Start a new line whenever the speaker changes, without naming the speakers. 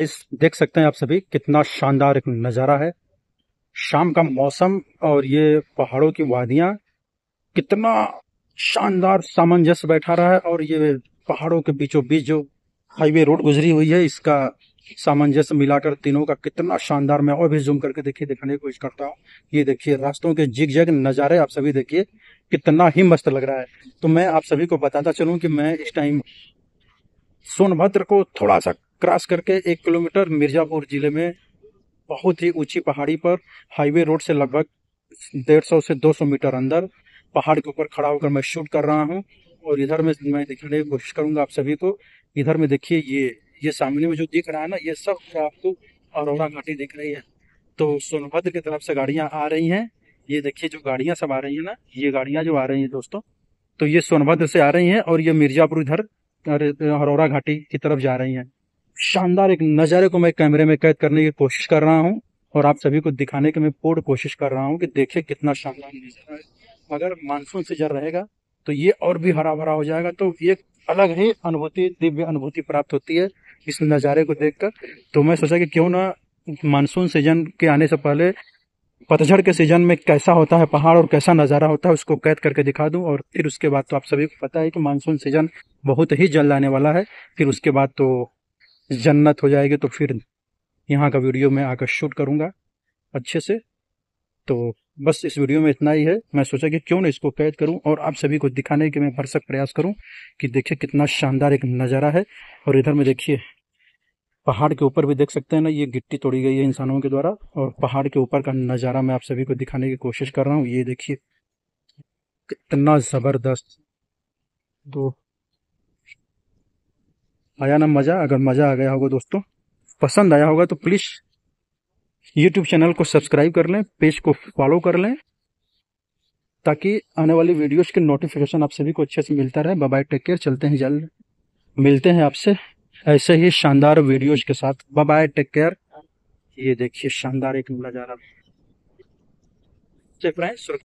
इस देख सकते हैं आप सभी कितना शानदार एक नज़ारा है शाम का मौसम और ये पहाड़ों की वादिया कितना शानदार सामंजस्य बैठा रहा है और ये पहाड़ों के बीचों बीच जो हाईवे रोड गुजरी हुई है इसका सामंजस्य मिलाकर तीनों का कितना शानदार मैं और भी जूम करके देखिए दिखाने की कोशिश करता हूँ ये देखिए रास्तों के जिग जग नज़ारे आप सभी देखिए कितना ही मस्त लग रहा है तो मैं आप सभी को बताता चलूँ कि मैं इस टाइम सोनभद्र को थोड़ा सा क्रॉस करके एक किलोमीटर मिर्ज़ापुर ज़िले में बहुत ही ऊंची पहाड़ी पर हाईवे रोड से लगभग डेढ़ सौ से दो सौ मीटर अंदर पहाड़ के ऊपर खड़ा होकर मैं शूट कर रहा हूँ और इधर में मैं दिखाने की कोशिश करूंगा आप सभी को इधर में देखिए ये ये सामने में जो दिख रहा है ना ये सब आपको अरोड़ा घाटी दिख रही है तो सोनभद्र की तरफ से गाड़ियाँ आ रही हैं ये देखिए जो गाड़ियाँ सब आ रही हैं ना ये गाड़ियाँ जो आ रही हैं दोस्तों तो ये सोनभद्र से आ रही हैं और ये मिर्ज़ापुर इधर हरौरा घाटी की तरफ जा रही हैं शानदार एक नज़ारे को मैं कैमरे में कैद करने की कोशिश कर रहा हूँ और आप सभी को दिखाने की मैं पूर्ण कोशिश कर रहा हूँ कि देखिए कितना शानदार नज़ारा है अगर मानसून से जर रहेगा तो ये और भी हरा भरा हो जाएगा तो ये अलग ही अनुभूति दिव्य अनुभूति प्राप्त होती है इस नज़ारे को देखकर तो मैं सोचा कि क्यों ना मानसून सीजन के आने से पहले पतझड़ के सीजन में कैसा होता है पहाड़ और कैसा नज़ारा होता है उसको कैद करके दिखा दूं और फिर उसके बाद तो आप सभी को पता है कि मानसून सीजन बहुत ही जल्द आने वाला है फिर उसके बाद तो जन्नत हो जाएगी तो फिर यहाँ का वीडियो मैं आकर शूट करूँगा अच्छे से तो बस इस वीडियो में इतना ही है मैं सोचा कि क्यों ना इसको कैद करूं और आप सभी को दिखाने के मैं भरसक प्रयास करूं कि देखिए कितना शानदार एक नज़ारा है और इधर में देखिए पहाड़ के ऊपर भी देख सकते हैं ना ये गिट्टी तोड़ी गई है इंसानों के द्वारा और पहाड़ के ऊपर का नज़ारा मैं आप सभी को दिखाने की कोशिश कर रहा हूँ ये देखिए कितना ज़बरदस्त तो आया ना मज़ा अगर मज़ा आ गया होगा दोस्तों पसंद आया होगा तो प्लीज़ यूट्यूब चैनल को सब्सक्राइब कर लें पेज को फॉलो कर लें ताकि आने वाली वीडियोस के नोटिफिकेशन आप सभी को अच्छे से मिलता रहे बाय टेक केयर चलते हैं जल्द मिलते हैं आपसे ऐसे ही शानदार वीडियोस के साथ बाय टेक केयर ये देखिए शानदार एक नज़ारा